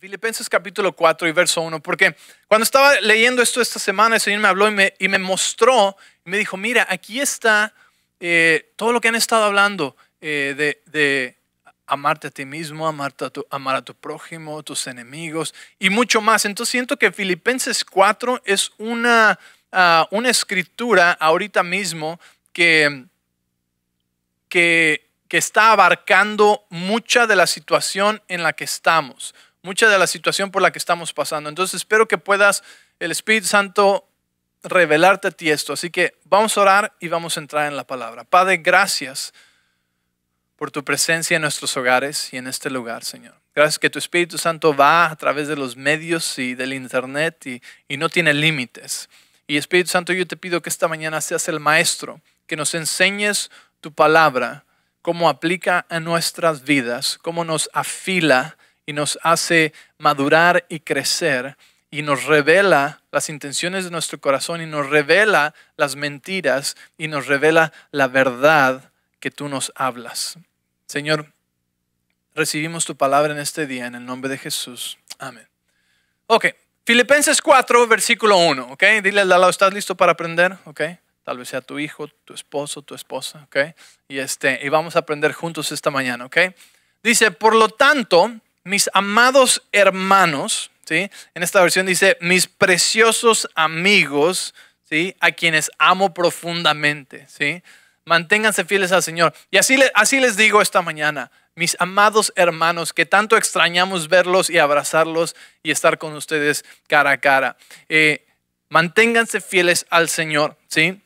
Filipenses capítulo 4 y verso 1, porque cuando estaba leyendo esto esta semana, el Señor me habló y me, y mostró, y me dijo, mira, aquí está eh, todo lo que han estado hablando eh, de, amarte a ti mismo, amarte tu, amar a tu prójimo, tus enemigos y mucho más. Entonces siento que Filipenses 4 es una, ah, una escritura ahorita mismo que, que, que está abarcando mucha de la situación en la que estamos mucha de la situación por la que estamos pasando. Entonces espero que puedas el Espíritu Santo revelarte a ti esto. Así que vamos a orar y vamos a entrar en la palabra. Padre, gracias por tu presencia en nuestros hogares y en este lugar, Señor. Gracias que tu Espíritu Santo va a través de los medios y del Internet y, y no tiene límites. Y Espíritu Santo, yo te pido que esta mañana seas el maestro, que nos enseñes tu palabra, cómo aplica a nuestras vidas, cómo nos afila y nos hace madurar y crecer y nos revela las intenciones de nuestro corazón y nos revela las mentiras y nos revela la verdad que tú nos hablas. Señor, recibimos tu palabra en este día en el nombre de Jesús. Amén. Ok, Filipenses 4, versículo 1, ok. Dile al lado, ¿estás listo para aprender? Ok. Tal vez sea tu hijo, tu esposo, tu esposa, ok. Y, este, y vamos a aprender juntos esta mañana, ok. Dice, por lo tanto, mis amados hermanos, ¿sí? En esta versión dice, mis preciosos amigos, ¿sí? A quienes amo profundamente, ¿sí? Manténganse fieles al Señor. Y así, les digo esta mañana, mis amados hermanos, que tanto extrañamos verlos y abrazarlos y estar con ustedes cara a cara. Eh, manténganse fieles al Señor, ¿sí?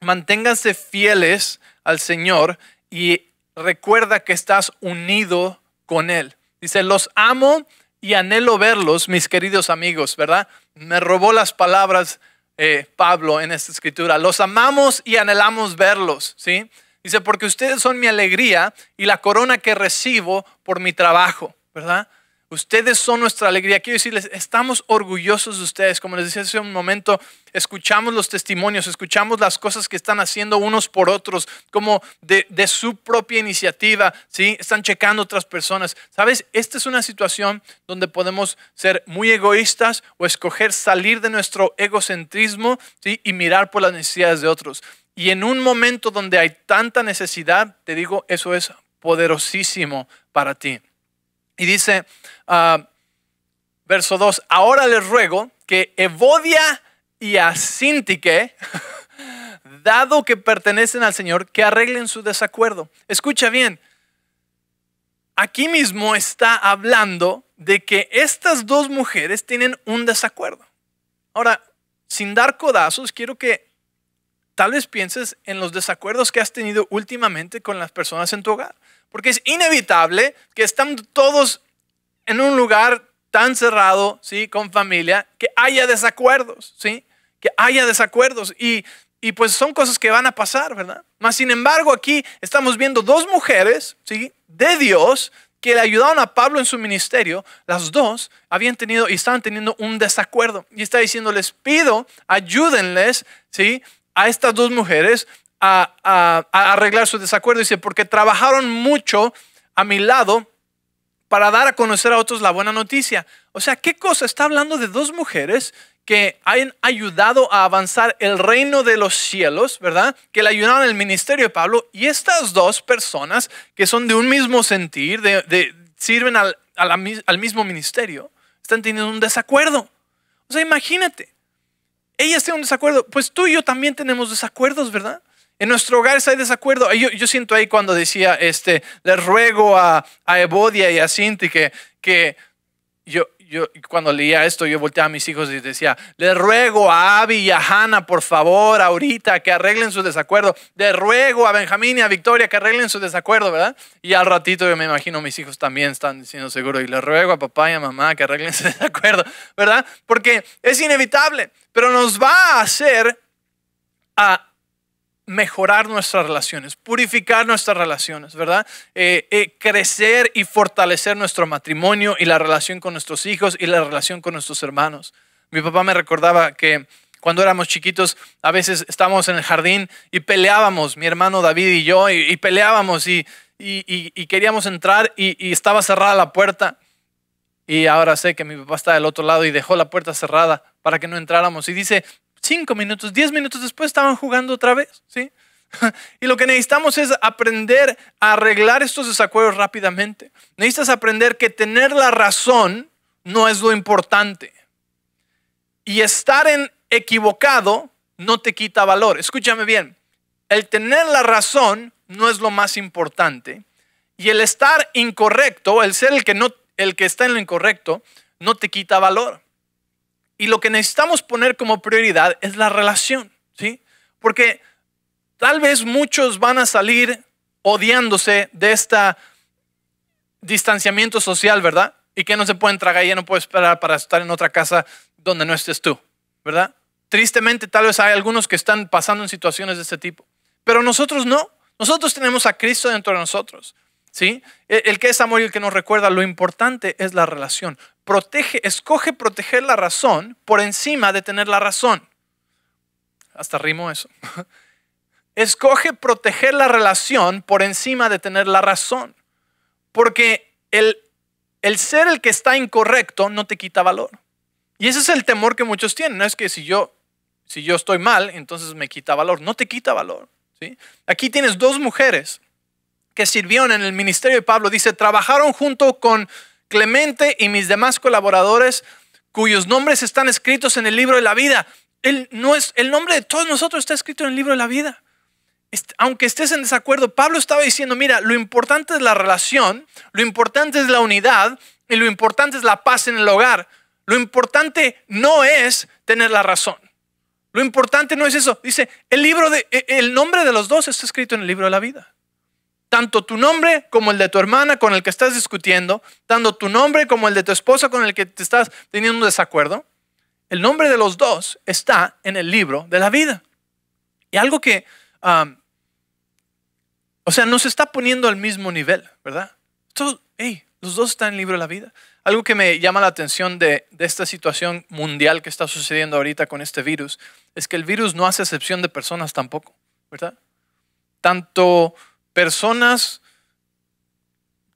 Manténganse fieles al Señor y recuerda que estás unido con Él. Dice, los amo y anhelo verlos, mis queridos amigos, ¿verdad? Me robó las palabras eh, Pablo en esta escritura. Los amamos y anhelamos verlos, ¿sí? Dice, porque ustedes son mi alegría y la corona que recibo por mi trabajo, ¿verdad? Ustedes son nuestra alegría. Quiero decirles, estamos orgullosos de ustedes. Como les decía hace un momento, escuchamos los testimonios, escuchamos las cosas que están haciendo unos por otros, como de, su propia iniciativa, ¿sí? Están checando otras personas. ¿Sabes? Esta es una situación donde podemos ser muy egoístas o escoger salir de nuestro egocentrismo, Y mirar por las necesidades de otros. Y en un momento donde hay tanta necesidad, te digo, eso es poderosísimo para ti. Y dice, ah, verso 2, ahora les ruego que Evodia y Asíntique, dado que pertenecen al Señor, que arreglen su desacuerdo. Escucha bien, aquí mismo está hablando de que estas dos mujeres tienen un desacuerdo. Ahora, sin dar codazos, quiero que tal vez pienses en los desacuerdos que has tenido últimamente con las personas en tu hogar. Porque es inevitable que estando todos en un lugar tan cerrado, ¿sí? Con familia, que haya desacuerdos, ¿sí? Que haya desacuerdos. Y, pues son cosas que van a pasar, ¿verdad? Mas, sin embargo, aquí estamos viendo dos mujeres, ¿sí? De Dios, que le ayudaron a Pablo en su ministerio, las dos habían tenido y estaban teniendo un desacuerdo. Y está diciendo, les pido, ayúdenles, ¿sí? A estas dos mujeres a, arreglar su desacuerdo. Dice, porque trabajaron mucho a mi lado para dar a conocer a otros la buena noticia. O sea, ¿qué cosa? Está hablando de dos mujeres que han ayudado a avanzar el reino de los cielos, ¿verdad? Que le ayudaron el ministerio de Pablo. Y estas dos personas que son de un mismo sentir, de, sirven al, al mismo ministerio, están teniendo un desacuerdo. O sea, imagínate, ellas tienen un desacuerdo, pues tú y yo también tenemos desacuerdos, ¿verdad? En nuestro hogar hay desacuerdo. Yo, yo, siento ahí cuando decía, este, le ruego a, a Ebodia y a Cinti que, que yo, yo, cuando leía esto, yo volteaba a mis hijos y decía, le ruego a Abby y a Hannah, por favor, ahorita que arreglen su desacuerdo. Le ruego a Benjamín y a Victoria que arreglen su desacuerdo, ¿verdad? Y al ratito yo me imagino mis hijos también están diciendo seguro, y le ruego a papá y a mamá que arreglen su desacuerdo, ¿verdad? Porque es inevitable, pero nos va a hacer a mejorar nuestras relaciones, purificar nuestras relaciones, ¿verdad? Eh, eh, crecer y fortalecer nuestro matrimonio y la relación con nuestros hijos y la relación con nuestros hermanos. Mi papá me recordaba que cuando éramos chiquitos, a veces estábamos en el jardín y peleábamos, mi hermano David y yo, y, peleábamos y, y, queríamos entrar y estaba cerrada la puerta. Y ahora sé que mi papá está del otro lado y dejó la puerta cerrada para que no entráramos. Y dice cinco minutos, diez minutos después estaban jugando otra vez, ¿sí? Y lo que necesitamos es aprender a arreglar estos desacuerdos rápidamente. Necesitas aprender que tener la razón no es lo importante. Y estar en equivocado no te quita valor. Escúchame bien, el tener la razón no es lo más importante. Y el estar incorrecto, el ser el que, el que está en lo incorrecto, no te quita valor. Y lo que necesitamos poner como prioridad es la relación, ¿sí? Porque tal vez muchos van a salir odiándose de este distanciamiento social, ¿verdad? Y que no se pueden tragar y ya no pueden esperar para estar en otra casa donde no estés tú, ¿verdad? Tristemente tal vez hay algunos que están pasando en situaciones de este tipo, pero nosotros no. Nosotros tenemos a Cristo dentro de nosotros. ¿Sí? E-, el que es amor y el que nos recuerda, lo importante es la relación protege, escoge proteger la razón por encima de tener la razón. Hasta rimo eso. Escoge proteger la relación por encima de tener la razón. Porque el, ser el que está incorrecto no te quita valor. Y ese es el temor que muchos tienen. No es que si yo, si yo estoy mal, entonces me quita valor. No te quita valor. ¿sí? Aquí tienes dos mujeres que sirvieron en el ministerio de Pablo. Dice, trabajaron junto con Clemente y mis demás colaboradores cuyos nombres están escritos en el libro de la vida. no es, el nombre de todos nosotros está escrito en el libro de la vida. Aunque estés en desacuerdo, Pablo estaba diciendo, mira, lo importante es la relación, lo importante es la unidad y lo importante es la paz en el hogar. Lo importante no es tener la razón. Lo importante no es eso. Dice, el libro de e, el nombre de los dos está escrito en el libro de la vida tanto tu nombre como el de tu hermana con el que estás discutiendo, tanto tu nombre como el de tu esposa con el que te estás teniendo un desacuerdo, el nombre de los dos está en el libro de la vida. Y algo que, o sea, nos está poniendo al mismo nivel, ¿verdad? Entonces, hey, los dos están en el libro de la vida. Algo que me llama la atención de, de esta situación mundial que está sucediendo ahorita con este virus es que el virus no hace excepción de personas tampoco, ¿verdad? Tanto personas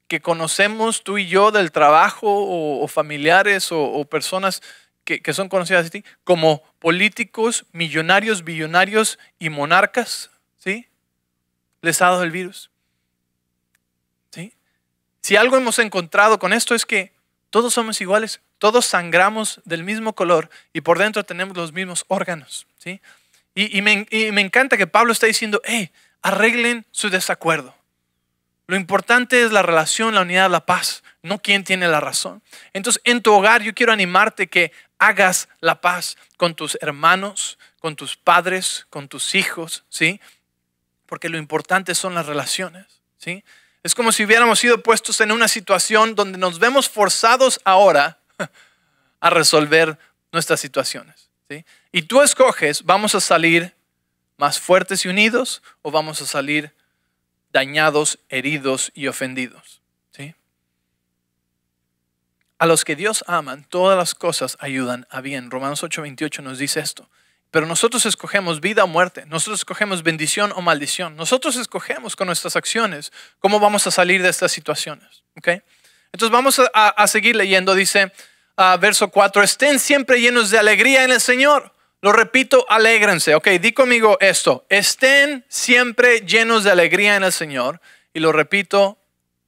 que conocemos tú y yo del trabajo o, familiares o, personas que, son conocidas de ti como políticos, millonarios, billonarios y monarcas, ¿sí? Les ha dado el virus. ¿Sí? Si algo hemos encontrado con esto es que todos somos iguales, todos sangramos del mismo color y por dentro tenemos los mismos órganos, ¿sí? Y, me, encanta que Pablo está diciendo, ¡eh! arreglen su desacuerdo. Lo importante es la relación, la unidad, la paz, no quién tiene la razón. Entonces, en tu hogar yo quiero animarte que hagas la paz con tus hermanos, con tus padres, con tus hijos, ¿sí? Porque lo importante son las relaciones, ¿sí? Es como si hubiéramos sido puestos en una situación donde nos vemos forzados ahora a resolver nuestras situaciones, ¿sí? Y tú escoges, vamos a salir más fuertes y unidos o vamos a salir dañados, heridos y ofendidos. ¿sí? A los que Dios aman, todas las cosas ayudan a bien. Romanos 8:28 nos dice esto. Pero nosotros escogemos vida o muerte, nosotros escogemos bendición o maldición, nosotros escogemos con nuestras acciones cómo vamos a salir de estas situaciones. ¿okay? Entonces vamos a, seguir leyendo, dice ah, verso 4, estén siempre llenos de alegría en el Señor. Lo repito, alégrense. Ok, di conmigo esto. Estén siempre llenos de alegría en el Señor. Y lo repito,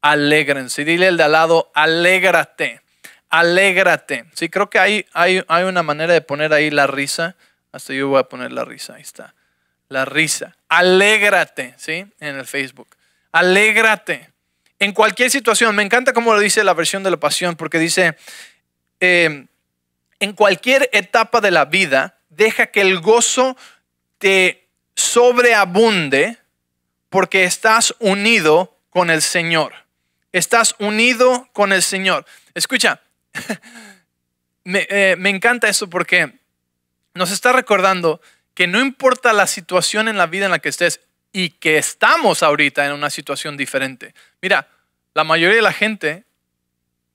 alégrense. Dile el de al lado, alégrate. Alégrate. Sí, creo que hay, hay, hay una manera de poner ahí la risa. Hasta yo voy a poner la risa. Ahí está. La risa. Alégrate, ¿sí? En el Facebook. Alégrate. En cualquier situación. Me encanta cómo lo dice la versión de la pasión, porque dice, eh, en cualquier etapa de la vida, deja que el gozo te sobreabunde porque estás unido con el Señor. Estás unido con el Señor. Escucha, eh, me, encanta eso porque nos está recordando que no importa la situación en la vida en la que estés y que estamos ahorita en una situación diferente. Mira, la mayoría de la gente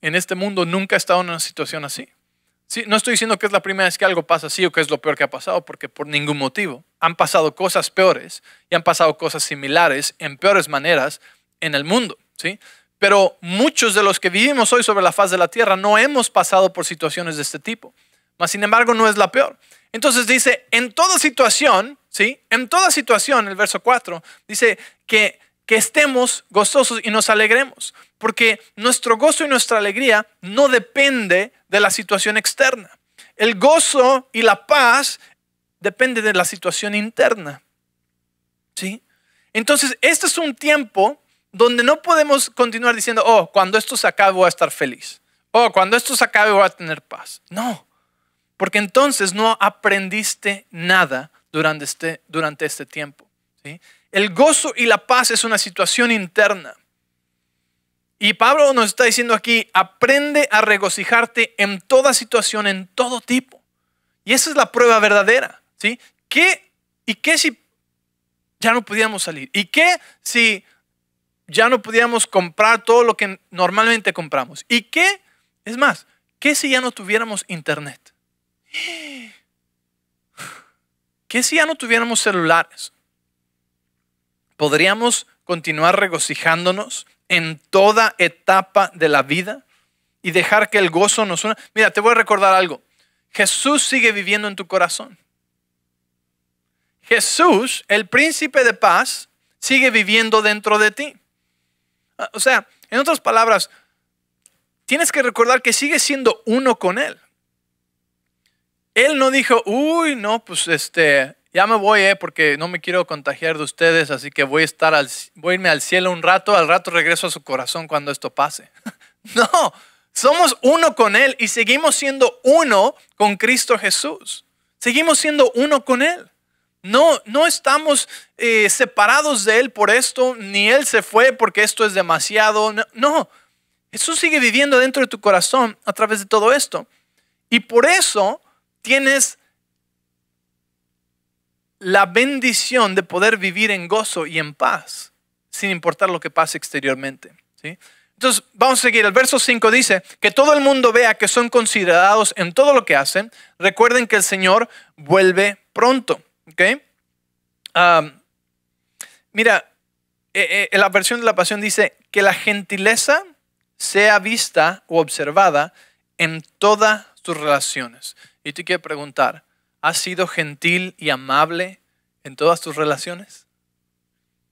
en este mundo nunca ha estado en una situación así no estoy diciendo que es la primera vez que algo pasa así o que es lo peor que ha pasado, porque por ningún motivo. Han pasado cosas peores y han pasado cosas similares en peores maneras en el mundo, ¿sí? Pero muchos de los que vivimos hoy sobre la faz de la tierra no hemos pasado por situaciones de este tipo. Mas, sin embargo, no es la peor. Entonces dice, en toda situación, ¿sí? En toda situación, el verso 4, dice que, que estemos gozosos y nos alegremos, porque nuestro gozo y nuestra alegría no depende de la situación externa. El gozo y la paz depende de la situación interna. ¿Sí? Entonces, este es un tiempo donde no podemos continuar diciendo, oh, cuando esto se acabe voy a estar feliz. Oh, cuando esto se acabe voy a tener paz. No, porque entonces no aprendiste nada durante este, durante este tiempo. El gozo y la paz es una situación interna. Y Pablo nos está diciendo aquí, aprende a regocijarte en toda situación, en todo tipo. Y esa es la prueba verdadera, ¿sí? ¿Qué, ¿Y qué si ya no pudiéramos salir? ¿Y qué si ya no pudiéramos comprar todo lo que normalmente compramos? ¿Y qué, es más, qué si ya no tuviéramos internet? ¿Qué si ya no tuviéramos celulares? ¿Podríamos continuar regocijándonos en toda etapa de la vida y dejar que el gozo nos una. Mira, te voy a recordar algo. Jesús sigue viviendo en tu corazón. Jesús, el príncipe de paz, sigue viviendo dentro de ti. Ah, o sea, en otras palabras, tienes que recordar que sigue siendo uno con Él. Él no dijo, uy, no, pues este, ya me voy, eh, porque no me quiero contagiar de ustedes, así que voy a estar al, voy irme al cielo un rato, al rato regreso a su corazón cuando esto pase. no, somos uno con Él y seguimos siendo uno con Cristo Jesús. Seguimos siendo uno con Él. No, no estamos eh, separados de Él por esto, ni Él se fue porque esto es demasiado. No, eso sigue viviendo dentro de tu corazón a través de todo esto. Y por eso tienes la bendición de poder vivir en gozo y en paz, sin importar lo que pase exteriormente. ¿sí? Entonces, vamos a seguir. El verso 5 dice, que todo el mundo vea que son considerados en todo lo que hacen. Recuerden que el Señor vuelve pronto. mira, eh, eh, en la versión de la pasión dice, que la gentileza sea vista o observada en todas tus relaciones. Y te quiero preguntar, ¿Has sido gentil y amable en todas tus relaciones?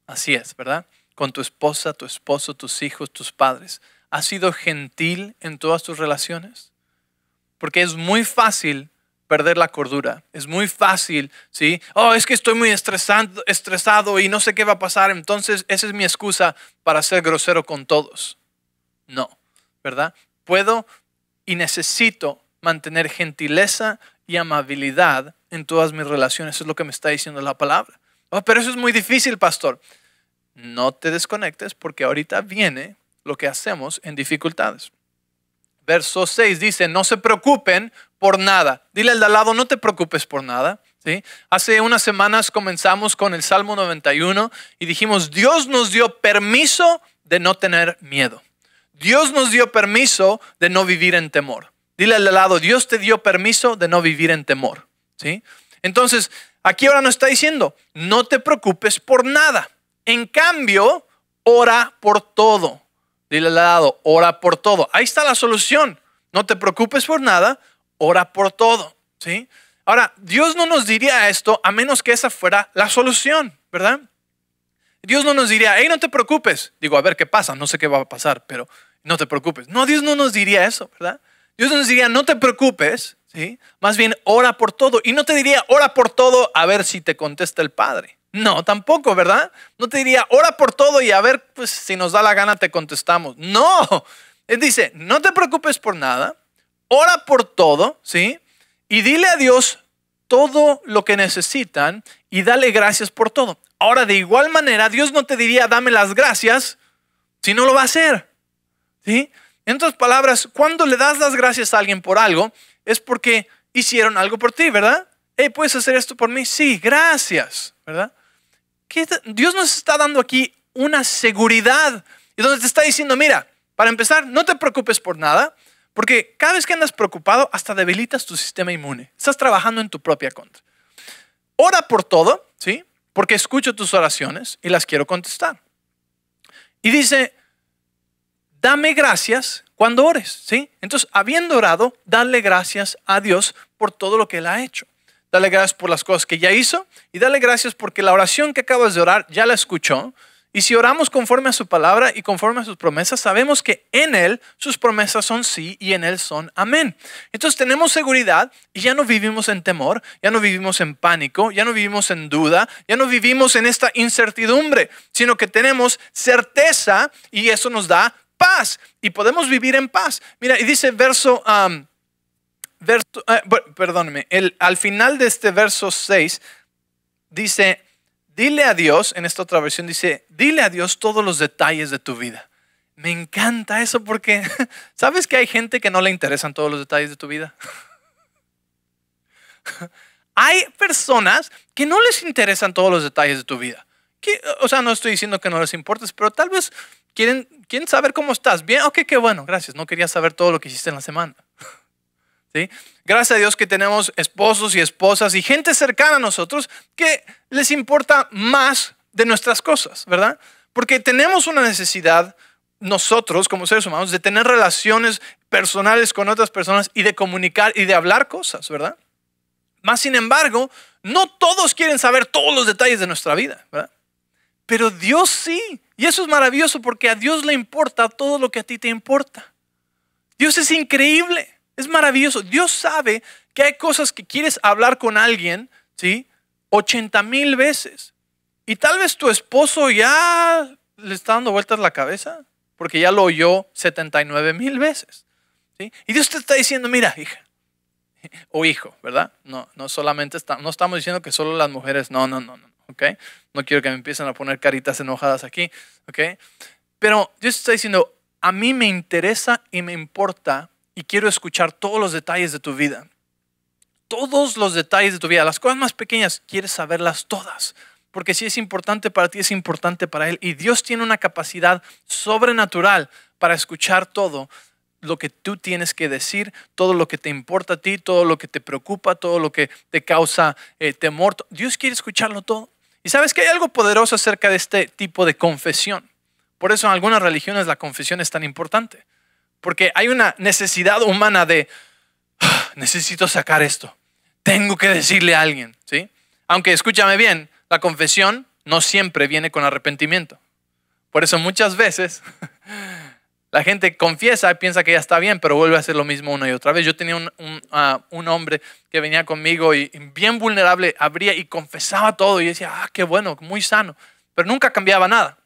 Así es, ¿verdad? Con tu esposa, tu esposo, tus hijos, tus padres. ¿Has sido gentil en todas tus relaciones? Porque es muy fácil perder la cordura. Es muy fácil, ¿sí? Oh, es que estoy muy estresado, estresado y no sé qué va a pasar. Entonces, esa es mi excusa para ser grosero con todos. No, ¿verdad? Puedo y necesito mantener gentileza y amabilidad en todas mis relaciones. es lo que me está diciendo la palabra. Oh, pero eso es muy difícil, pastor. No te desconectes porque ahorita viene lo que hacemos en dificultades. Verso 6 dice, no se preocupen por nada. Dile al de al lado, no te preocupes por nada. ¿Sí? Hace unas semanas comenzamos con el Salmo 91 y dijimos, Dios nos dio permiso de no tener miedo. Dios nos dio permiso de no vivir en temor. Dile al lado, Dios te dio permiso de no vivir en temor. ¿sí? Entonces, aquí ahora nos está diciendo, no te preocupes por nada. En cambio, ora por todo. Dile al lado, ora por todo. Ahí está la solución. No te preocupes por nada, ora por todo. ¿sí? Ahora, Dios no nos diría esto a menos que esa fuera la solución, ¿verdad? Dios no nos diría, hey, no te preocupes. Digo, a ver qué pasa, no sé qué va a pasar, pero no te preocupes. No, Dios no nos diría eso, ¿verdad? Dios nos diría, no te preocupes, ¿sí? más bien ora por todo. Y no te diría, ora por todo a ver si te contesta el Padre. No, tampoco, ¿verdad? No te diría, ora por todo y a ver pues, si nos da la gana te contestamos. No, Él dice, no te preocupes por nada, ora por todo, ¿sí? Y dile a Dios todo lo que necesitan y dale gracias por todo. Ahora, de igual manera, Dios no te diría, dame las gracias, si no lo va a hacer, ¿sí? En otras palabras, cuando le das las gracias a alguien por algo, es porque hicieron algo por ti, ¿verdad? ¿puedes hacer esto por mí? Sí, gracias, ¿verdad? Dios nos está dando aquí una seguridad y donde te está diciendo, mira, para empezar, no te preocupes por nada, porque cada vez que andas preocupado, hasta debilitas tu sistema inmune. Estás trabajando en tu propia contra. Ora por todo, ¿sí? Porque escucho tus oraciones y las quiero contestar. Y dice, dame gracias cuando ores, ¿sí? Entonces, habiendo orado, dale gracias a Dios por todo lo que Él ha hecho. Dale gracias por las cosas que ya hizo y dale gracias porque la oración que acabas de orar ya la escuchó. Y si oramos conforme a su palabra y conforme a sus promesas, sabemos que en Él sus promesas son sí y en Él son amén. Entonces tenemos seguridad y ya no vivimos en temor, ya no vivimos en pánico, ya no vivimos en duda, ya no vivimos en esta incertidumbre, sino que tenemos certeza y eso nos da paz y podemos vivir en paz. Mira, y dice verso, um, verso eh, perdóneme, al final de este verso 6 dice, dile a Dios, en esta otra versión dice, dile a Dios todos los detalles de tu vida. Me encanta eso porque, ¿sabes que hay gente que no le interesan todos los detalles de tu vida? hay personas que no les interesan todos los detalles de tu vida. o sea, no estoy diciendo que no les importes, pero tal vez ¿Quieren, saber cómo estás? Bien, ok, qué bueno, gracias. No quería saber todo lo que hiciste en la semana. ¿Sí? Gracias a Dios que tenemos esposos y esposas y gente cercana a nosotros que les importa más de nuestras cosas, ¿verdad? Porque tenemos una necesidad nosotros como seres humanos de tener relaciones personales con otras personas y de comunicar y de hablar cosas, ¿verdad? Más sin embargo, no todos quieren saber todos los detalles de nuestra vida, ¿verdad? Pero Dios sí. Y eso es maravilloso porque a Dios le importa todo lo que a ti te importa. Dios es increíble, es maravilloso. Dios sabe que hay cosas que quieres hablar con alguien, ¿sí? 80 mil veces. Y tal vez tu esposo ya le está dando vueltas la cabeza porque ya lo oyó 79 mil veces. ¿sí? Y Dios te está diciendo, mira, hija, o hijo, ¿verdad? No, no solamente está, no estamos diciendo que solo las mujeres, no, no, no, no. No quiero que me empiecen a poner caritas enojadas aquí, ¿ok? Pero Dios está diciendo, a mí me interesa y me importa y quiero escuchar todos los detalles de tu vida. Todos los detalles de tu vida, las cosas más pequeñas, quieres saberlas todas. Porque si es importante para ti, es importante para Él. Y Dios tiene una capacidad sobrenatural para escuchar todo lo que tú tienes que decir, todo lo que te importa a ti, todo lo que te preocupa, todo lo que te causa eh, temor. Dios quiere escucharlo todo. Y sabes que hay algo poderoso acerca de este tipo de confesión. Por eso en algunas religiones la confesión es tan importante. Porque hay una necesidad humana de, ah, necesito sacar esto. Tengo que decirle a alguien. ¿sí? Aunque escúchame bien, la confesión no siempre viene con arrepentimiento. Por eso muchas veces La gente confiesa y piensa que ya está bien, pero vuelve a hacer lo mismo una y otra vez. Yo tenía un, ah, hombre que venía conmigo y, bien vulnerable, abría y confesaba todo y decía, ah, qué bueno, muy sano, pero nunca cambiaba nada,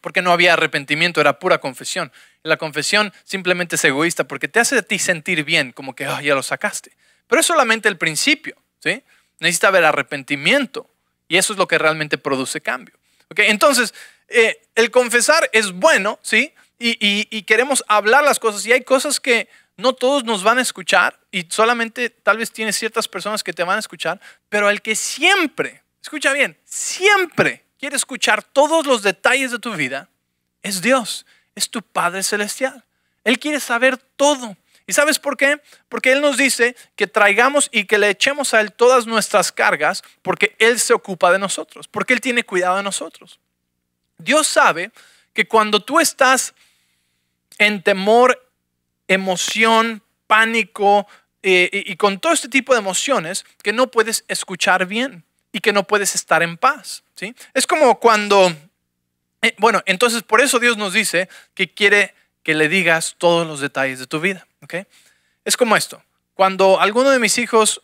porque no había arrepentimiento, era pura confesión. Y la confesión simplemente es egoísta porque te hace a ti sentir bien, como que ah, ya lo sacaste. Pero es solamente el principio, ¿sí? Necesita haber arrepentimiento y eso es lo que realmente produce cambio. ¿Okay? Entonces, eh, el confesar es bueno, ¿sí? y, queremos hablar las cosas. Y hay cosas que no todos nos van a escuchar y solamente tal vez tienes ciertas personas que te van a escuchar, pero el que siempre, escucha bien, siempre quiere escuchar todos los detalles de tu vida, es Dios, es tu Padre Celestial. Él quiere saber todo. ¿Y sabes por qué? Porque Él nos dice que traigamos y que le echemos a Él todas nuestras cargas porque Él se ocupa de nosotros, porque Él tiene cuidado de nosotros. Dios sabe que cuando tú estás en temor, emoción, pánico eh, y, con todo este tipo de emociones que no puedes escuchar bien y que no puedes estar en paz. ¿sí? Es como cuando, eh, bueno, entonces por eso Dios nos dice que quiere que le digas todos los detalles de tu vida. ¿okay? Es como esto, cuando alguno de mis hijos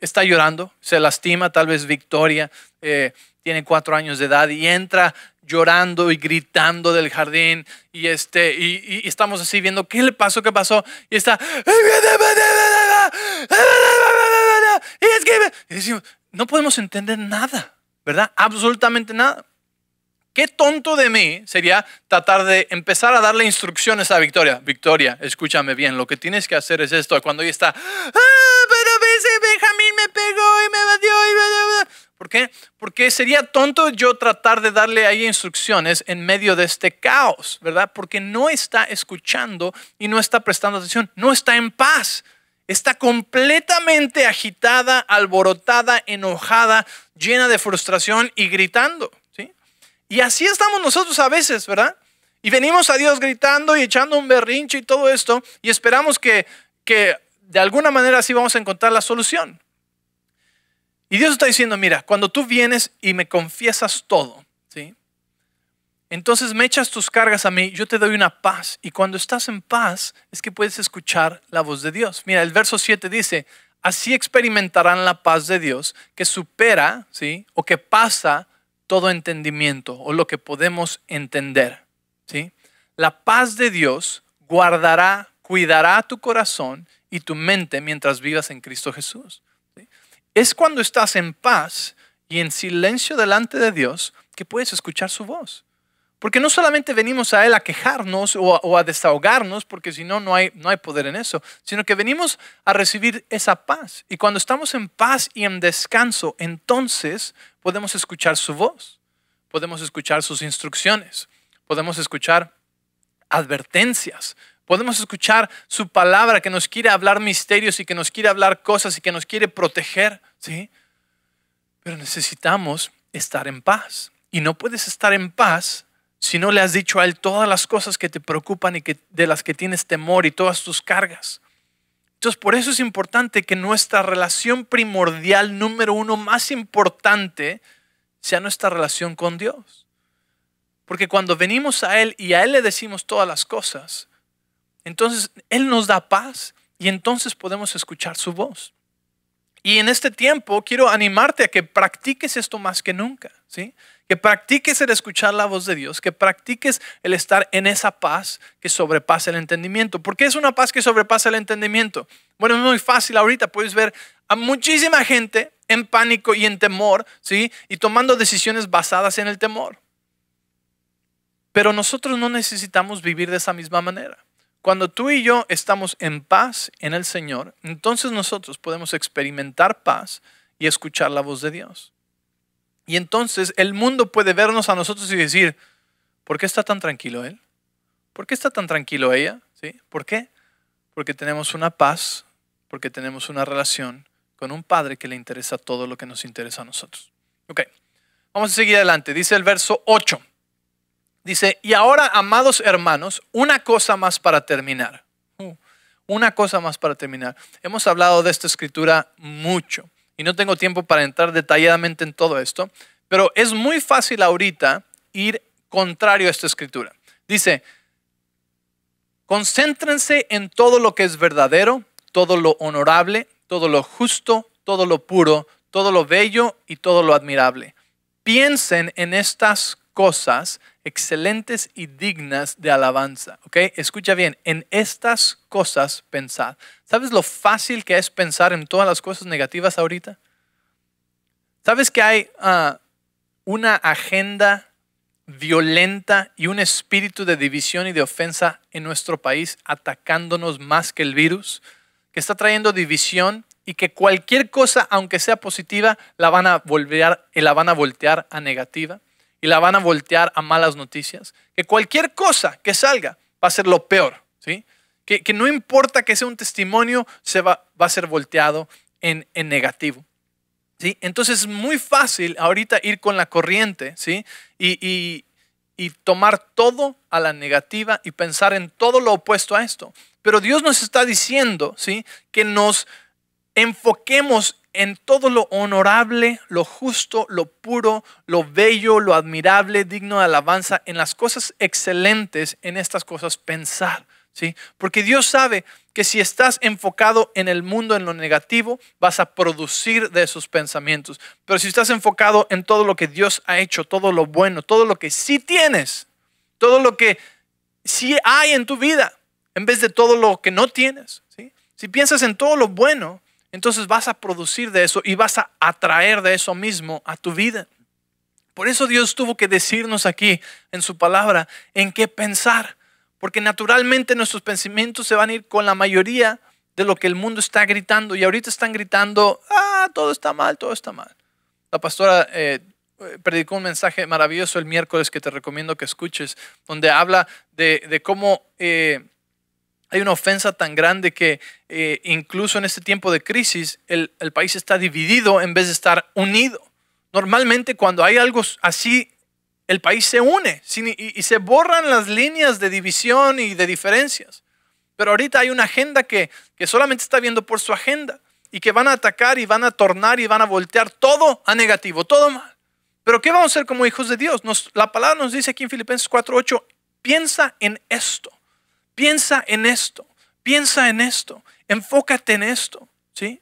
está llorando, se lastima, tal vez Victoria eh, tiene cuatro años de edad y entra llorando y gritando del jardín y, este, y, estamos así viendo qué le pasó, qué pasó. Y está... Y decimos, no podemos entender nada, ¿verdad? Absolutamente nada. Qué tonto de mí sería tratar de empezar a darle instrucciones a Victoria. Victoria, escúchame bien, lo que tienes que hacer es esto. Cuando ella está, ah, pero a Benjamín me pegó y me batió y ¿Por qué? Porque sería tonto yo tratar de darle ahí instrucciones en medio de este caos, ¿verdad? Porque no está escuchando y no está prestando atención, no está en paz, está completamente agitada, alborotada, enojada, llena de frustración y gritando, ¿sí? Y así estamos nosotros a veces, ¿verdad? Y venimos a Dios gritando y echando un berrinche y todo esto y esperamos que, que de alguna manera así vamos a encontrar la solución. Y Dios está diciendo, mira, cuando tú vienes y me confiesas todo, ¿sí? Entonces me echas tus cargas a mí, yo te doy una paz. Y cuando estás en paz es que puedes escuchar la voz de Dios. Mira, el verso 7 dice, así experimentarán la paz de Dios que supera, ¿sí? O que pasa todo entendimiento o lo que podemos entender, ¿sí? La paz de Dios guardará, cuidará tu corazón y tu mente mientras vivas en Cristo Jesús. Es cuando estás en paz y en silencio delante de Dios que puedes escuchar su voz. Porque no solamente venimos a Él a quejarnos o a, desahogarnos, porque si no, no hay, no hay poder en eso, sino que venimos a recibir esa paz. Y cuando estamos en paz y en descanso, entonces podemos escuchar su voz, podemos escuchar sus instrucciones, podemos escuchar advertencias, Podemos escuchar su palabra que nos quiere hablar misterios y que nos quiere hablar cosas y que nos quiere proteger, ¿sí? Pero necesitamos estar en paz. Y no puedes estar en paz si no le has dicho a Él todas las cosas que te preocupan y que, de las que tienes temor y todas tus cargas. Entonces, por eso es importante que nuestra relación primordial, número uno, más importante, sea nuestra relación con Dios. Porque cuando venimos a Él y a Él le decimos todas las cosas, entonces Él nos da paz y entonces podemos escuchar su voz. Y en este tiempo quiero animarte a que practiques esto más que nunca, ¿sí? Que practiques el escuchar la voz de Dios, que practiques el estar en esa paz que sobrepasa el entendimiento. ¿Por qué es una paz que sobrepasa el entendimiento? Bueno, es muy fácil ahorita, puedes ver a muchísima gente en pánico y en temor, ¿sí? Y tomando decisiones basadas en el temor. Pero nosotros no necesitamos vivir de esa misma manera. Cuando tú y yo estamos en paz en el Señor, entonces nosotros podemos experimentar paz y escuchar la voz de Dios. Y entonces el mundo puede vernos a nosotros y decir, ¿por qué está tan tranquilo él? ¿Por qué está tan tranquilo ella? ¿Sí? ¿Por qué? Porque tenemos una paz, porque tenemos una relación con un Padre que le interesa todo lo que nos interesa a nosotros. Ok, vamos a seguir adelante. Dice el verso 8. Dice, y ahora, amados hermanos, una cosa más para terminar. Uh, una cosa más para terminar. Hemos hablado de esta escritura mucho y no tengo tiempo para entrar detalladamente en todo esto, pero es muy fácil ahorita ir contrario a esta escritura. Dice, concéntrense en todo lo que es verdadero, todo lo honorable, todo lo justo, todo lo puro, todo lo bello y todo lo admirable. Piensen en estas cosas excelentes y dignas de alabanza. ¿Ok? Escucha bien, en estas cosas pensad. ¿Sabes lo fácil que es pensar en todas las cosas negativas ahorita? ¿Sabes que hay ah, una agenda violenta y un espíritu de división y de ofensa en nuestro país atacándonos más que el virus? Que está trayendo división y que cualquier cosa, aunque sea positiva, la van a, volver, la van a voltear a negativa y la van a voltear a malas noticias. Que cualquier cosa que salga va a ser lo peor, ¿sí? Que, no importa que sea un testimonio, se va, va a ser volteado en, negativo. ¿Sí? Entonces es muy fácil ahorita ir con la corriente, ¿sí? Y, tomar todo a la negativa y pensar en todo lo opuesto a esto. Pero Dios nos está diciendo, ¿sí? Que nos enfoquemos en todo lo honorable, lo justo, lo puro, lo bello, lo admirable, digno de alabanza, en las cosas excelentes, en estas cosas pensar. ¿sí? Porque Dios sabe que si estás enfocado en el mundo, en lo negativo, vas a producir de esos pensamientos. Pero si estás enfocado en todo lo que Dios ha hecho, todo lo bueno, todo lo que sí tienes, todo lo que sí hay en tu vida, en vez de todo lo que no tienes, ¿sí? si piensas en todo lo bueno, entonces vas a producir de eso y vas a atraer de eso mismo a tu vida. Por eso Dios tuvo que decirnos aquí en su palabra en qué pensar, porque naturalmente nuestros pensamientos se van a ir con la mayoría de lo que el mundo está gritando y ahorita están gritando, ah, todo está mal, todo está mal. La pastora eh, predicó un mensaje maravilloso el miércoles que te recomiendo que escuches, donde habla de, cómo... Eh, hay una ofensa tan grande que eh, incluso en este tiempo de crisis el, país está dividido en vez de estar unido. Normalmente cuando hay algo así el país se une y, se borran las líneas de división y de diferencias. Pero ahorita hay una agenda que, solamente está viendo por su agenda y que van a atacar y van a tornar y van a voltear todo a negativo, todo mal. Pero ¿qué vamos a hacer como hijos de Dios? Nos, la palabra nos dice aquí en Filipenses 4.8, piensa en esto. Piensa en esto, piensa en esto, enfócate en esto, ¿sí?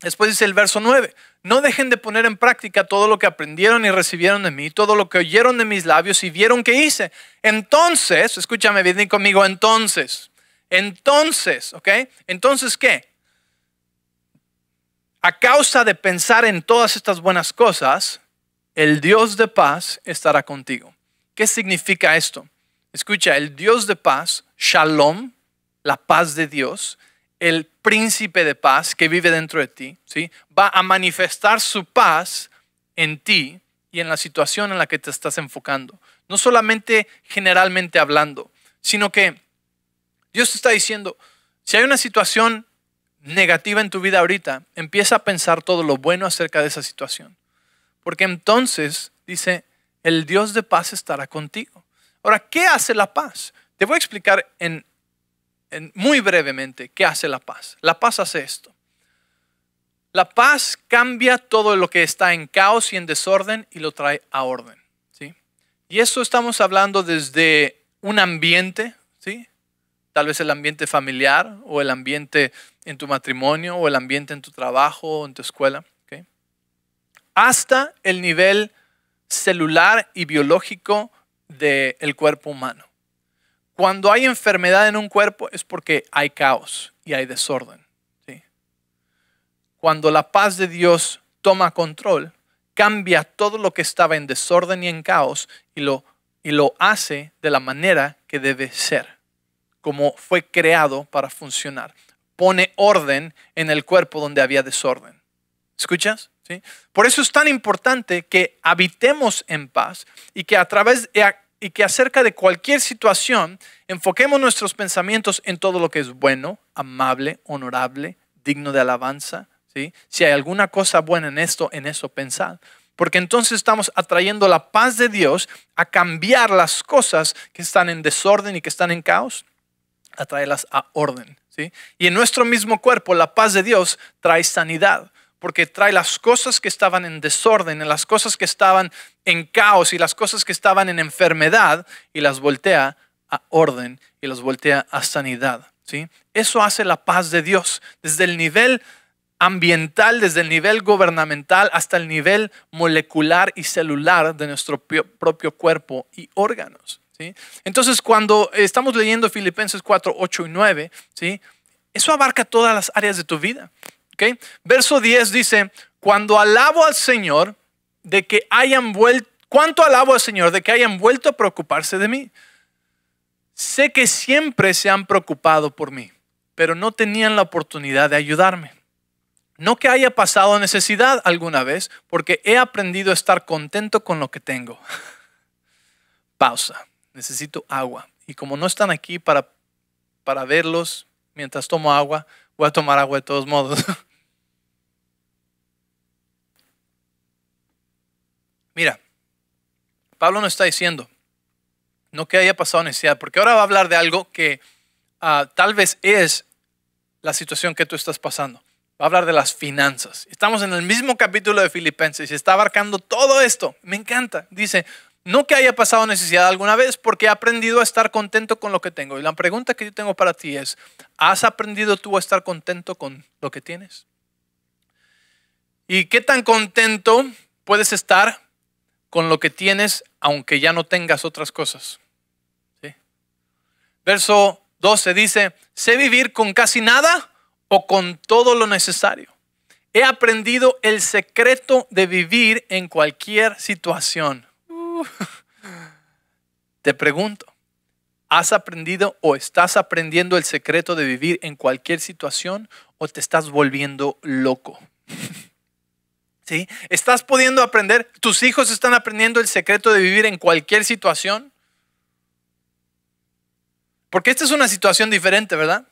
Después dice el verso 9, no dejen de poner en práctica todo lo que aprendieron y recibieron de mí, todo lo que oyeron de mis labios y vieron que hice. Entonces, escúchame bien conmigo, entonces, entonces, ¿ok? Entonces, ¿qué? A causa de pensar en todas estas buenas cosas, el Dios de paz estará contigo. ¿Qué significa esto? Escucha, el Dios de paz, Shalom, la paz de Dios, el príncipe de paz que vive dentro de ti, ¿sí? va a manifestar su paz en ti y en la situación en la que te estás enfocando. No solamente generalmente hablando, sino que Dios te está diciendo, si hay una situación negativa en tu vida ahorita, empieza a pensar todo lo bueno acerca de esa situación. Porque entonces, dice, el Dios de paz estará contigo. Ahora, ¿qué hace la paz? Te voy a explicar en, muy brevemente qué hace la paz. La paz hace esto. La paz cambia todo lo que está en caos y en desorden y lo trae a orden. ¿sí? Y eso estamos hablando desde un ambiente, ¿sí? tal vez el ambiente familiar o el ambiente en tu matrimonio o el ambiente en tu trabajo o en tu escuela, hasta el nivel celular y biológico del cuerpo humano. Cuando hay enfermedad en un cuerpo es porque hay caos y hay desorden. Cuando la paz de Dios toma control, cambia todo lo que estaba en desorden y en caos y lo, y lo hace de la manera que debe ser, como fue creado para funcionar. Pone orden en el cuerpo donde había desorden. ¿Escuchas? Por eso es tan importante que habitemos en paz y que a través y que acerca de cualquier situación enfoquemos nuestros pensamientos en todo lo que es bueno, amable, honorable, digno de alabanza. ¿sí? Si hay alguna cosa buena en esto, en eso pensad. Porque entonces estamos atrayendo la paz de Dios a cambiar las cosas que están en desorden y que están en caos, a traerlas a orden. Y en nuestro mismo cuerpo la paz de Dios trae sanidad porque trae las cosas que estaban en desorden, en las cosas que estaban en caos y las cosas que estaban en enfermedad y las voltea a orden y las voltea a sanidad. ¿sí? Eso hace la paz de Dios desde el nivel ambiental, desde el nivel gubernamental hasta el nivel molecular y celular de nuestro propio cuerpo y órganos. ¿sí? Entonces, cuando estamos leyendo Filipenses 4, 8 y 9, ¿sí? eso abarca todas las áreas de tu vida. Verso 10 dice, cuando alabo al Señor de que hayan vuelto, ¿cuánto alabo al Señor de que hayan vuelto a preocuparse de mí? Sé que siempre se han preocupado por mí, pero no tenían la oportunidad de ayudarme. No que haya pasado necesidad alguna vez, porque he aprendido a estar contento con lo que tengo. Pausa. Necesito agua. Y como no están aquí para, para verlos mientras tomo agua, voy a tomar agua de todos modos. Mira, Pablo no está diciendo, no que haya pasado necesidad, porque ahora va a hablar de algo que ah, tal vez es la situación que tú estás pasando. Va a hablar de las finanzas. Estamos en el mismo capítulo de Filipenses y está abarcando todo esto. Me encanta. Dice, no que haya pasado necesidad alguna vez, porque he aprendido a estar contento con lo que tengo. Y la pregunta que yo tengo para ti es, ¿has aprendido tú a estar contento con lo que tienes? ¿Y qué tan contento puedes estar con lo que tienes, aunque ya no tengas otras cosas. Verso 12 dice, sé vivir con casi nada o con todo lo necesario. He aprendido el secreto de vivir en cualquier situación. te pregunto, ¿has aprendido o estás aprendiendo el secreto de vivir en cualquier situación o te estás volviendo loco? ¿Estás pudiendo aprender? ¿Tus hijos están aprendiendo el secreto de vivir en cualquier situación? Porque esta es una situación diferente, ¿verdad?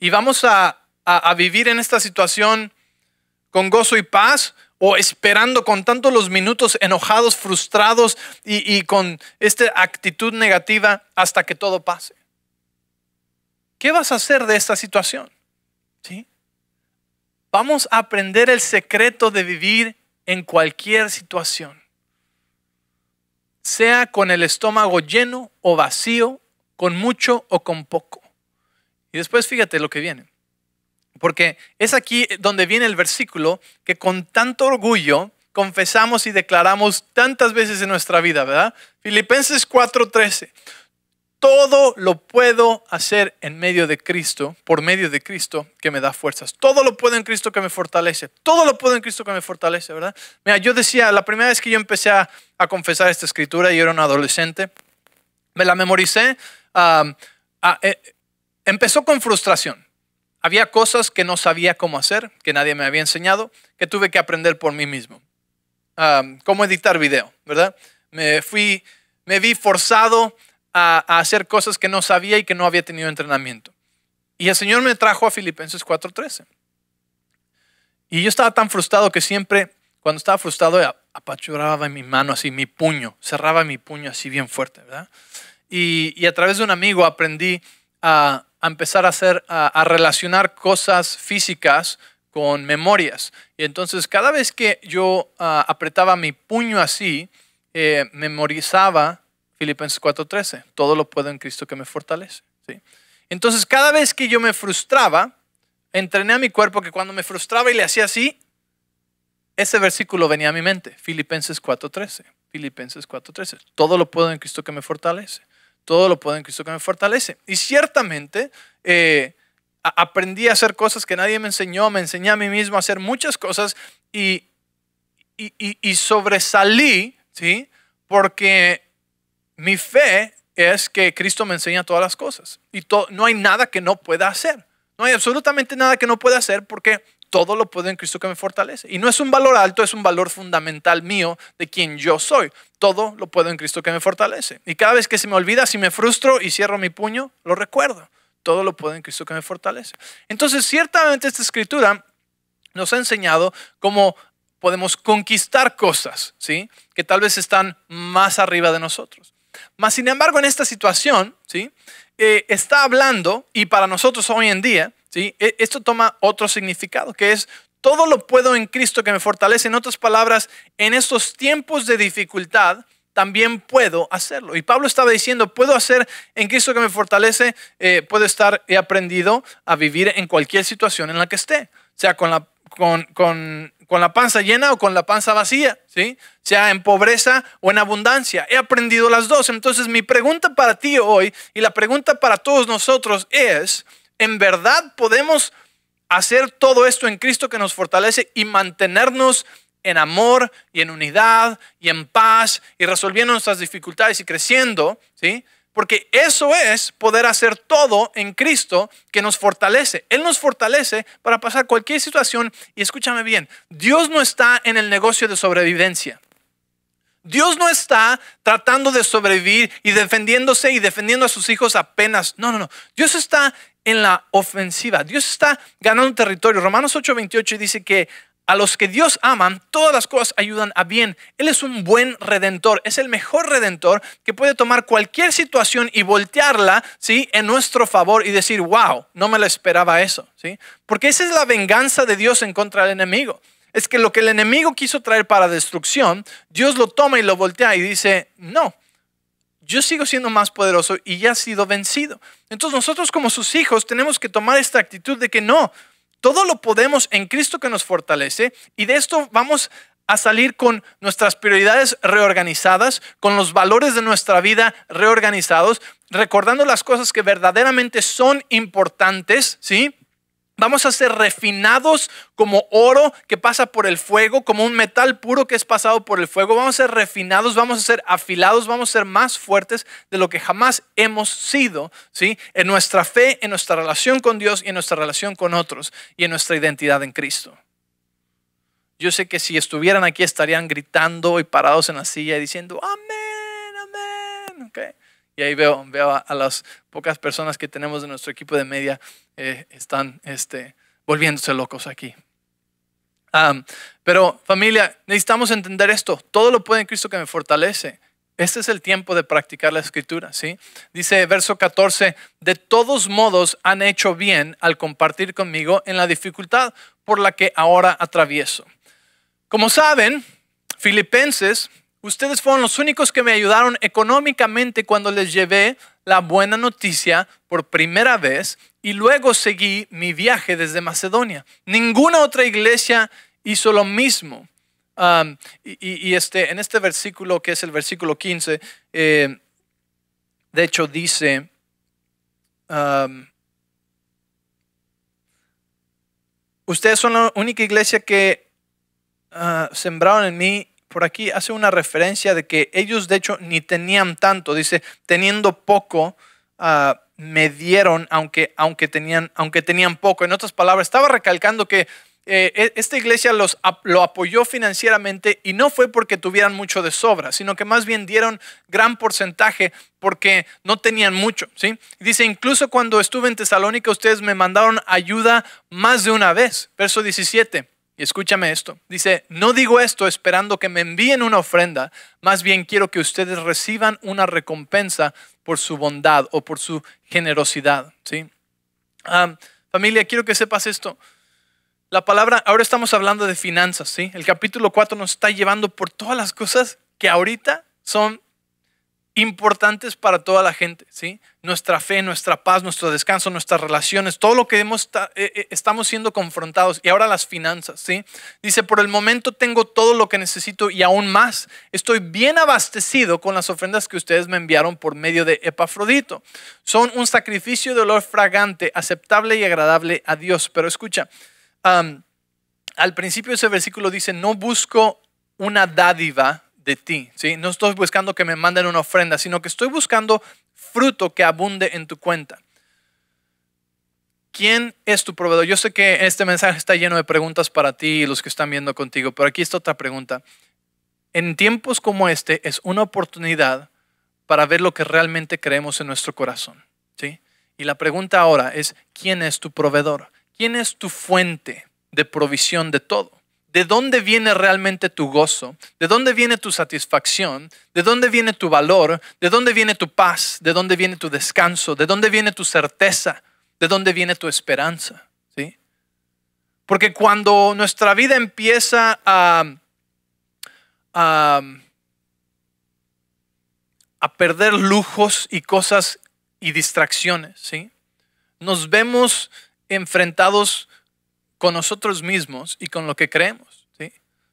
Y vamos a, vivir en esta situación con gozo y paz o esperando con tantos los minutos enojados, frustrados y, y con esta actitud negativa hasta que todo pase. ¿Qué vas a hacer de esta situación? ¿Sí? vamos a aprender el secreto de vivir en cualquier situación. Sea con el estómago lleno o vacío, con mucho o con poco. Y después fíjate lo que viene. Porque es aquí donde viene el versículo que con tanto orgullo confesamos y declaramos tantas veces en nuestra vida, ¿verdad? Filipenses 4:13 todo lo puedo hacer en medio de Cristo, por medio de Cristo que me da fuerzas. Todo lo puedo en Cristo que me fortalece. Todo lo puedo en Cristo que me fortalece, ¿verdad? Mira, yo decía, la primera vez que yo empecé a, confesar esta escritura, yo era un adolescente, me la memoricé, eh, empezó con frustración. Había cosas que no sabía cómo hacer, que nadie me había enseñado, que tuve que aprender por mí mismo. cómo editar video, ¿verdad? Me fui, me vi forzado a, hacer cosas que no sabía y que no había tenido entrenamiento. Y el Señor me trajo a Filipenses 4:13. Y yo estaba tan frustrado que siempre, cuando estaba frustrado, en mi mano así, mi puño, cerraba mi puño así bien fuerte, ¿verdad? Y, a través de un amigo aprendí a, empezar a hacer, a, relacionar cosas físicas con memorias. Y entonces cada vez que yo ah, apretaba mi puño así, eh, memorizaba Filipenses 4:13, todo lo puedo en Cristo que me fortalece. ¿sí? Entonces, cada vez que yo me frustraba, entrené a mi cuerpo que cuando me frustraba y le hacía así, ese versículo venía a mi mente, Filipenses 4:13, Filipenses 4:13, todo lo puedo en Cristo que me fortalece, todo lo puedo en Cristo que me fortalece. Y ciertamente eh, aprendí a hacer cosas que nadie me enseñó, me enseñé a mí mismo a hacer muchas cosas y, y, y, y sobresalí, ¿sí? Porque mi fe es que Cristo me enseña todas las cosas y no hay nada que no pueda hacer. No hay absolutamente nada que no pueda hacer porque todo lo puedo en Cristo que me fortalece. Y no es un valor alto, es un valor fundamental mío de quien yo soy. Todo lo puedo en Cristo que me fortalece. Y cada vez que se me olvida, si me frustro y cierro mi puño, lo recuerdo. Todo lo puedo en Cristo que me fortalece. Entonces, ciertamente esta escritura nos ha enseñado cómo podemos conquistar cosas, ¿sí? Que tal vez están más arriba de nosotros. Mas, sin embargo, en esta situación, ¿sí? Eh, está hablando, y para nosotros hoy en día, e, esto toma otro significado, que es todo lo puedo en Cristo que me fortalece. En otras palabras, en estos tiempos de dificultad, también puedo hacerlo. Y Pablo estaba diciendo, puedo hacer en Cristo que me fortalece, eh, puedo estar, he aprendido a vivir en cualquier situación en la que esté, o sea con la, con con la panza llena o con la panza vacía, ¿sí? sea en pobreza o en abundancia. He aprendido las dos. Entonces mi pregunta para ti hoy y la pregunta para todos nosotros es, ¿en verdad podemos hacer todo esto en Cristo que nos fortalece y mantenernos en amor y en unidad y en paz y resolviendo nuestras dificultades y creciendo? ¿sí? Porque eso es poder hacer todo en Cristo que nos fortalece. Él nos fortalece para pasar cualquier situación. Y escúchame bien, Dios no está en el negocio de sobrevivencia. Dios no está tratando de sobrevivir y defendiéndose y defendiendo a sus hijos apenas. No, no, no. Dios está en la ofensiva. Dios está ganando territorio. Romanos 8:28 dice que a los que Dios aman, todas las cosas ayudan a bien. Él es un buen redentor, es el mejor redentor que puede tomar cualquier situación y voltearla, ¿sí? En nuestro favor y decir, wow, no me lo esperaba eso, ¿sí? Porque esa es la venganza de Dios en contra del enemigo. Es que lo que el enemigo quiso traer para destrucción, Dios lo toma y lo voltea y dice, no, yo sigo siendo más poderoso y ya he sido vencido. Entonces nosotros como sus hijos tenemos que tomar esta actitud de que no, todo lo podemos en Cristo que nos fortalece y de esto vamos a salir con nuestras prioridades reorganizadas, con los valores de nuestra vida reorganizados, recordando las cosas que verdaderamente son importantes, ¿sí? Vamos a ser refinados como oro que pasa por el fuego, como un metal puro que es pasado por el fuego. Vamos a ser refinados, vamos a ser afilados, vamos a ser más fuertes de lo que jamás hemos sido, ¿sí? En nuestra fe, en nuestra relación con Dios y en nuestra relación con otros y en nuestra identidad en Cristo. Yo sé que si estuvieran aquí estarían gritando y parados en la silla diciendo, amén, amén. Okay. Y ahí veo, veo a, las pocas personas que tenemos de nuestro equipo de media eh, están este, volviéndose locos aquí. pero familia, necesitamos entender esto. Todo lo puede en Cristo que me fortalece. Este es el tiempo de practicar la escritura, ¿sí? Dice verso 14, de todos modos han hecho bien al compartir conmigo en la dificultad por la que ahora atravieso. Como saben, Filipenses Ustedes fueron los únicos que me ayudaron económicamente cuando les llevé la buena noticia por primera vez y luego seguí mi viaje desde Macedonia. Ninguna otra iglesia hizo lo mismo. y, este, en este versículo, que es el versículo 15, eh, de hecho dice, ustedes son la única iglesia que ah, sembraron en mí por aquí hace una referencia de que ellos de hecho ni tenían tanto, dice, teniendo poco, ah, me dieron aunque, aunque, tenían, aunque tenían poco. En otras palabras, estaba recalcando que eh, e, esta iglesia los, lo apoyó financieramente y no fue porque tuvieran mucho de sobra, sino que más bien dieron gran porcentaje porque no tenían mucho. ¿sí? Dice, incluso cuando estuve en Tesalónica, ustedes me mandaron ayuda más de una vez. Verso 17. Y Escúchame esto. Dice, no digo esto esperando que me envíen una ofrenda, más bien quiero que ustedes reciban una recompensa por su bondad o por su generosidad. ¿sí? familia, quiero que sepas esto. La palabra, ahora estamos hablando de finanzas, ¿sí? El capítulo 4 nos está llevando por todas las cosas que ahorita son importantes para toda la gente, ¿sí? Nuestra fe, nuestra paz, nuestro descanso, nuestras relaciones, todo lo que hemos, eh, eh, estamos siendo confrontados. Y ahora las finanzas, ¿sí? Dice, por el momento tengo todo lo que necesito y aún más. Estoy bien abastecido con las ofrendas que ustedes me enviaron por medio de Epafrodito. Son un sacrificio de olor fragante, aceptable y agradable a Dios. Pero escucha, al principio ese versículo dice, no busco una dádiva de ti. ¿sí? No estoy buscando que me manden una ofrenda, sino que estoy buscando fruto que abunde en tu cuenta. ¿Quién es tu proveedor? Yo sé que este mensaje está lleno de preguntas para ti y los que están viendo contigo, pero aquí está otra pregunta. En tiempos como este es una oportunidad para ver lo que realmente creemos en nuestro corazón. ¿sí? Y la pregunta ahora es, ¿quién es tu proveedor? ¿Quién es tu fuente de provisión de todo? de dónde viene realmente tu gozo, de dónde viene tu satisfacción, de dónde viene tu valor, de dónde viene tu paz, de dónde viene tu descanso, de dónde viene tu certeza, de dónde viene tu esperanza. ¿sí? Porque cuando nuestra vida empieza a, a, perder lujos y cosas y distracciones, ¿sí? nos vemos enfrentados con nosotros mismos y con lo que creemos.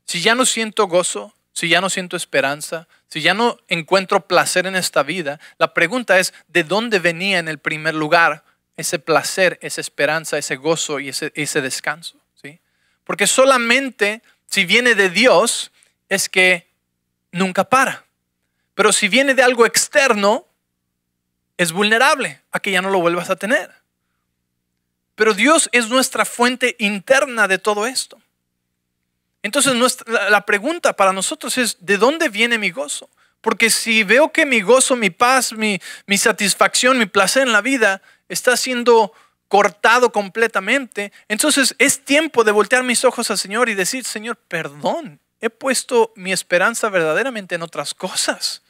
Si ya no siento gozo, si ya no siento esperanza, si ya no encuentro placer en esta vida, la pregunta es, ¿de dónde venía en el primer lugar ese placer, esa esperanza, ese gozo y ese, ese descanso? ¿sí? Porque solamente si viene de Dios es que nunca para. Pero si viene de algo externo, es vulnerable a que ya no lo vuelvas a tener. Pero Dios es nuestra fuente interna de todo esto. Entonces nuestra, la pregunta para nosotros es, ¿de dónde viene mi gozo? Porque si veo que mi gozo, mi paz, mi, mi satisfacción, mi placer en la vida está siendo cortado completamente, entonces es tiempo de voltear mis ojos al Señor y decir, Señor, perdón, he puesto mi esperanza verdaderamente en otras cosas.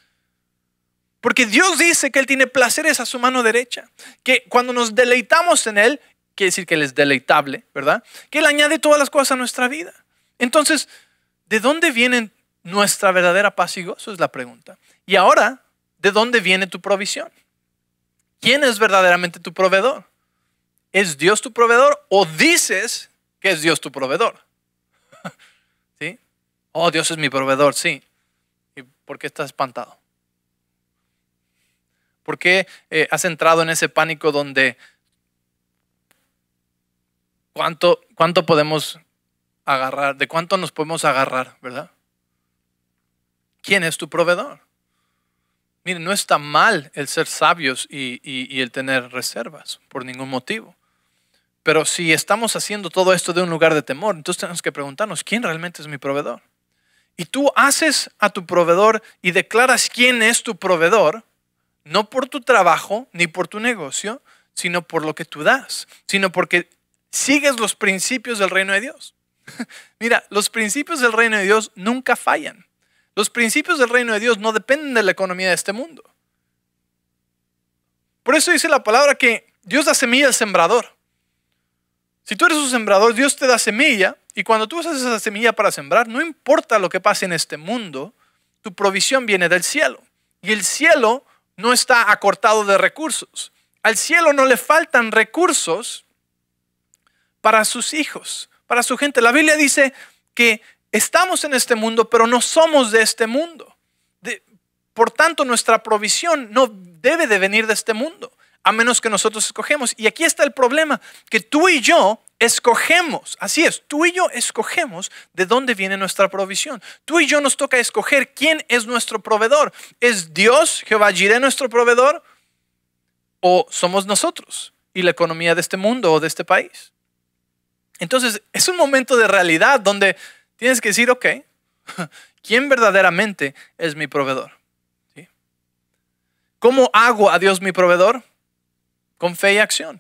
Porque Dios dice que Él tiene placeres a su mano derecha, que cuando nos deleitamos en Él, quiere decir que Él es deleitable, ¿verdad? Que Él añade todas las cosas a nuestra vida. Entonces, ¿de dónde viene nuestra verdadera paz y gozo? Es la pregunta. Y ahora, ¿de dónde viene tu provisión? ¿Quién es verdaderamente tu proveedor? ¿Es Dios tu proveedor o dices que es Dios tu proveedor? ¿Sí? Oh, Dios es mi proveedor, sí. ¿Y por qué estás espantado? ¿Por qué eh, has entrado en ese pánico donde cuánto, podemos agarrar, de cuánto nos podemos agarrar, ¿verdad? ¿Quién es tu proveedor? Mire, no está mal el ser sabios y, y el tener reservas por ningún motivo. Pero si estamos haciendo todo esto de un lugar de temor, entonces tenemos que preguntarnos, ¿quién realmente es mi proveedor? Y tú haces a tu proveedor y declaras quién es tu proveedor, no por tu trabajo ni por tu negocio, sino por lo que tú das, sino porque sigues los principios del reino de Dios. Mira, los principios del reino de Dios nunca fallan. Los principios del reino de Dios no dependen de la economía de este mundo. Por eso dice la palabra que Dios da semilla al sembrador. Si tú eres un sembrador, Dios te da semilla y cuando tú usas esa semilla para sembrar, no importa lo que pase en este mundo, tu provisión viene del cielo. Y el cielo no está acortado de recursos. Al cielo no le faltan recursos para sus hijos, para su gente. La Biblia dice que estamos en este mundo, pero no somos de este mundo. por tanto, nuestra provisión no debe de venir de este mundo, a menos que nosotros escogemos. Y aquí está el problema, que tú y yo escogemos, así es, tú y yo escogemos de dónde viene nuestra provisión. Tú y yo nos toca escoger quién es nuestro proveedor. ¿Es Dios, Jehová Jireh, nuestro proveedor? ¿O somos nosotros y la economía de este mundo o de este país? Entonces es un momento de realidad donde tienes que decir, ok, ¿quién verdaderamente es mi proveedor? ¿Cómo hago a Dios mi proveedor? Con fe y acción.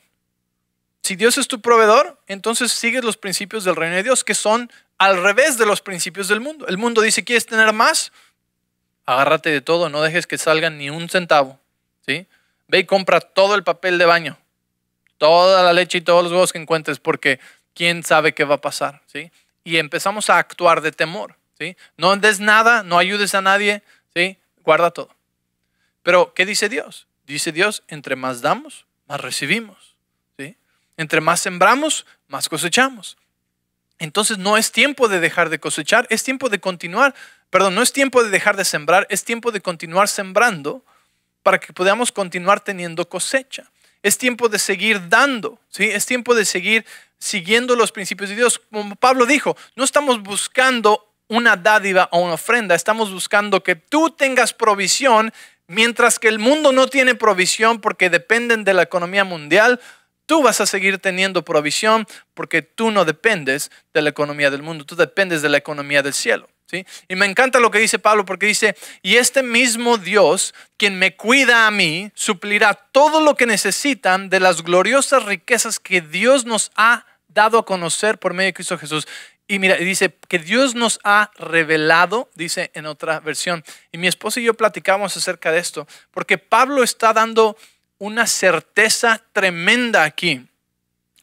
Si Dios es tu proveedor, entonces sigues los principios del reino de Dios, que son al revés de los principios del mundo. El mundo dice, ¿quieres tener más? Agárrate de todo, no dejes que salga ni un centavo. ¿sí? Ve y compra todo el papel de baño, toda la leche y todos los huevos que encuentres, porque quién sabe qué va a pasar, ¿sí? Y empezamos a actuar de temor, ¿sí? No des nada, no ayudes a nadie, ¿sí? Guarda todo. Pero, ¿qué dice Dios? Dice Dios, entre más damos, más recibimos, ¿sí? Entre más sembramos, más cosechamos. Entonces no es tiempo de dejar de cosechar, es tiempo de continuar, perdón, no es tiempo de dejar de sembrar, es tiempo de continuar sembrando para que podamos continuar teniendo cosecha. Es tiempo de seguir dando, ¿sí? Es tiempo de seguir siguiendo los principios de Dios. Como Pablo dijo, no estamos buscando una dádiva o una ofrenda, estamos buscando que tú tengas provisión, mientras que el mundo no tiene provisión porque dependen de la economía mundial. Tú vas a seguir teniendo provisión porque tú no dependes de la economía del mundo, tú dependes de la economía del cielo. ¿sí? Y me encanta lo que dice Pablo porque dice, y este mismo Dios, quien me cuida a mí, suplirá todo lo que necesitan de las gloriosas riquezas que Dios nos ha dado a conocer por medio de Cristo Jesús. Y mira, dice que Dios nos ha revelado, dice en otra versión. Y mi esposa y yo platicamos acerca de esto, porque Pablo está dando una certeza tremenda aquí.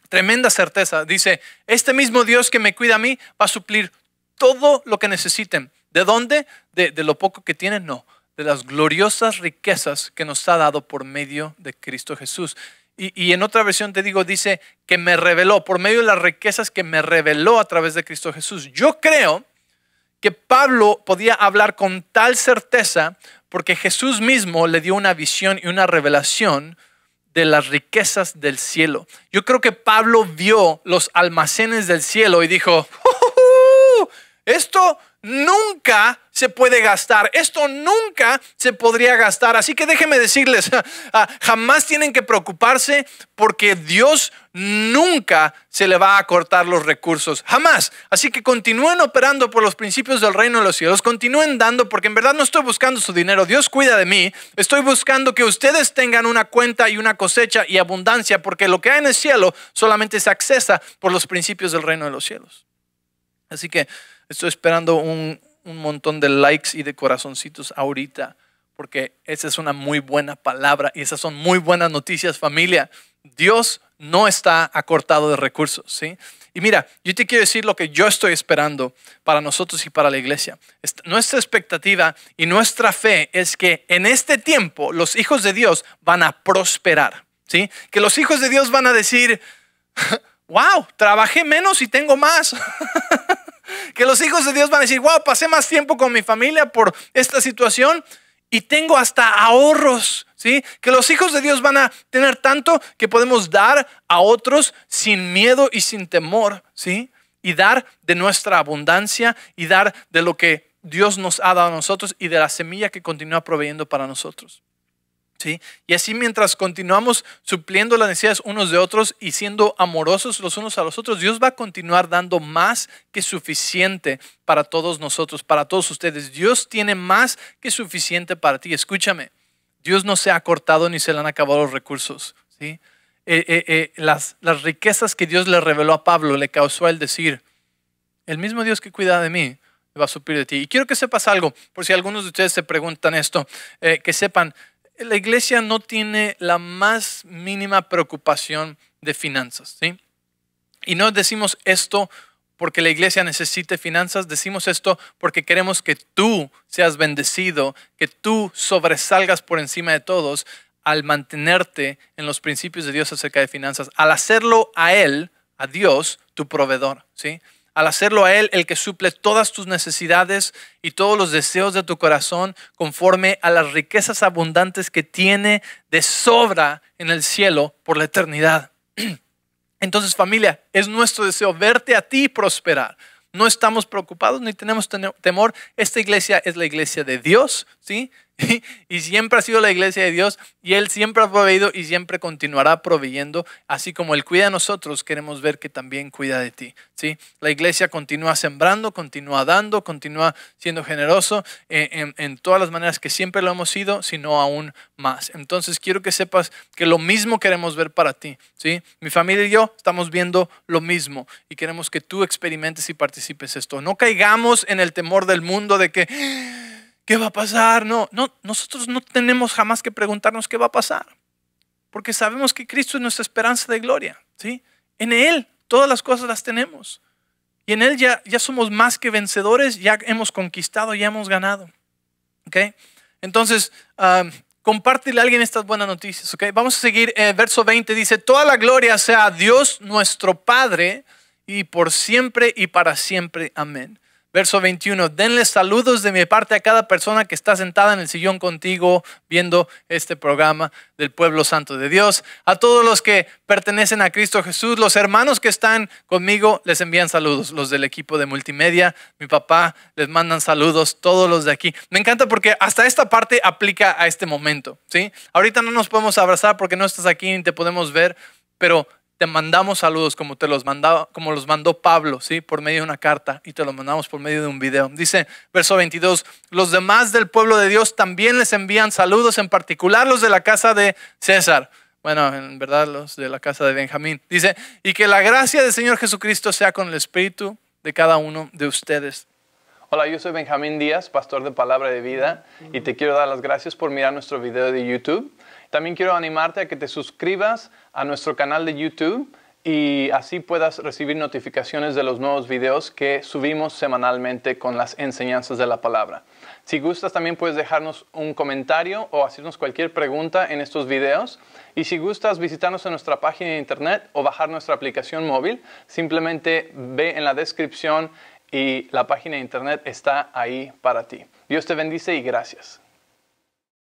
Tremenda certeza. Dice, este mismo Dios que me cuida a mí va a suplir todo lo que necesiten. ¿De dónde? De, lo poco que tienen, no. De las gloriosas riquezas que nos ha dado por medio de Cristo Jesús. Y, en otra versión te digo, dice que me reveló por medio de las riquezas que me reveló a través de Cristo Jesús. Yo creo que Pablo podía hablar con tal certeza porque Jesús mismo le dio una visión y una revelación de las riquezas del cielo. Yo creo que Pablo vio los almacenes del cielo y dijo, ¡Oh, oh, oh! esto nunca se puede gastar. Esto nunca se podría gastar. Así que déjenme decirles, ah, jamás tienen que preocuparse porque Dios nunca se le va a cortar los recursos. Jamás. Así que continúen operando por los principios del reino de los cielos. Continúen dando porque en verdad no estoy buscando su dinero. Dios cuida de mí. Estoy buscando que ustedes tengan una cuenta y una cosecha y abundancia porque lo que hay en el cielo solamente se accesa por los principios del reino de los cielos. Así que... Estoy esperando un, montón de likes y de corazoncitos ahorita, porque esa es una muy buena palabra y esas son muy buenas noticias, familia. Dios no está acortado de recursos, ¿sí? Y mira, yo te quiero decir lo que yo estoy esperando para nosotros y para la iglesia. Nuestra expectativa y nuestra fe es que en este tiempo los hijos de Dios van a prosperar, ¿sí? Que los hijos de Dios van a decir, wow, trabajé menos y tengo más. Que los hijos de Dios van a decir, wow, pasé más tiempo con mi familia por esta situación y tengo hasta ahorros, ¿sí? Que los hijos de Dios van a tener tanto que podemos dar a otros sin miedo y sin temor, ¿sí? Y dar de nuestra abundancia y dar de lo que Dios nos ha dado a nosotros y de la semilla que continúa proveyendo para nosotros. Y así mientras continuamos supliendo las necesidades unos de otros y siendo amorosos los unos a los otros, Dios va a continuar dando más que suficiente para todos nosotros, para todos ustedes. Dios tiene más que suficiente para ti. Escúchame, Dios no se ha cortado ni se le han acabado los recursos. ¿sí? Eh, eh, eh, las, las riquezas que Dios le reveló a Pablo le causó el decir, el mismo Dios que cuida de mí, va a suplir de ti. Y quiero que sepas algo, por si algunos de ustedes se preguntan esto, que sepan, la iglesia no tiene la más mínima preocupación de finanzas. ¿sí? Y no decimos esto porque la iglesia necesite finanzas, decimos esto porque queremos que tú seas bendecido, que tú sobresalgas por encima de todos al mantenerte en los principios de Dios acerca de finanzas, al hacerlo a Él, a Dios, tu proveedor. ¿sí? al hacerlo a Él el que suple todas tus necesidades y todos los deseos de tu corazón conforme a las riquezas abundantes que tiene de sobra en el cielo por la eternidad. Entonces familia, es nuestro deseo verte a ti prosperar. No estamos preocupados ni tenemos temor. Esta iglesia es la iglesia de Dios, ¿sí? y siempre ha sido la iglesia de Dios y Él siempre ha proveído y siempre continuará proveyendo, así como Él cuida de nosotros, queremos ver que también cuida de ti. ¿sí? La iglesia continúa sembrando, continúa dando, continúa siendo generoso eh, en, en, todas las maneras que siempre lo hemos sido, sino aún más. Entonces quiero que sepas que lo mismo queremos ver para ti. ¿sí? Mi familia y yo estamos viendo lo mismo y queremos que tú experimentes y participes esto. No caigamos en el temor del mundo de que ¿qué va a pasar? No, no, nosotros no tenemos jamás que preguntarnos qué va a pasar, porque sabemos que Cristo es nuestra esperanza de gloria, ¿sí? En Él todas las cosas las tenemos. Y en Él ya, ya somos más que vencedores, ya hemos conquistado, ya hemos ganado. ¿Ok? Entonces, ah, compártele a alguien estas buenas noticias. ¿Ok? Vamos a seguir. Eh, verso 20 dice, toda la gloria sea a Dios nuestro Padre y por siempre y para siempre. Amén. Verso 21, denle saludos de mi parte a cada persona que está sentada en el sillón contigo viendo este programa del pueblo santo de Dios. A todos los que pertenecen a Cristo Jesús, los hermanos que están conmigo les envían saludos. Los del equipo de multimedia, mi papá, les mandan saludos, todos los de aquí. Me encanta porque hasta esta parte aplica a este momento. ¿sí? Ahorita no nos podemos abrazar porque no estás aquí ni te podemos ver, pero te mandamos saludos como, te los, mandaba, como los mandó Pablo, ¿sí? Por medio de una carta y te los mandamos por medio de un video. Dice verso 22, los demás del pueblo de Dios también les envían saludos, en particular los de la casa de César. Bueno, en verdad los de la casa de Benjamín. Dice, y que la gracia del Señor Jesucristo sea con el espíritu de cada uno de ustedes. Hola, yo soy Benjamín Díaz, pastor de Palabra de Vida, y te quiero dar las gracias por mirar nuestro video de YouTube. También quiero animarte a que te suscribas a nuestro canal de YouTube y así puedas recibir notificaciones de los nuevos videos que subimos semanalmente con las enseñanzas de la palabra. Si gustas también puedes dejarnos un comentario o hacernos cualquier pregunta en estos videos y si gustas visitarnos en nuestra página de internet o bajar nuestra aplicación móvil, simplemente ve en la descripción y la página de internet está ahí para ti. Dios te bendice y gracias.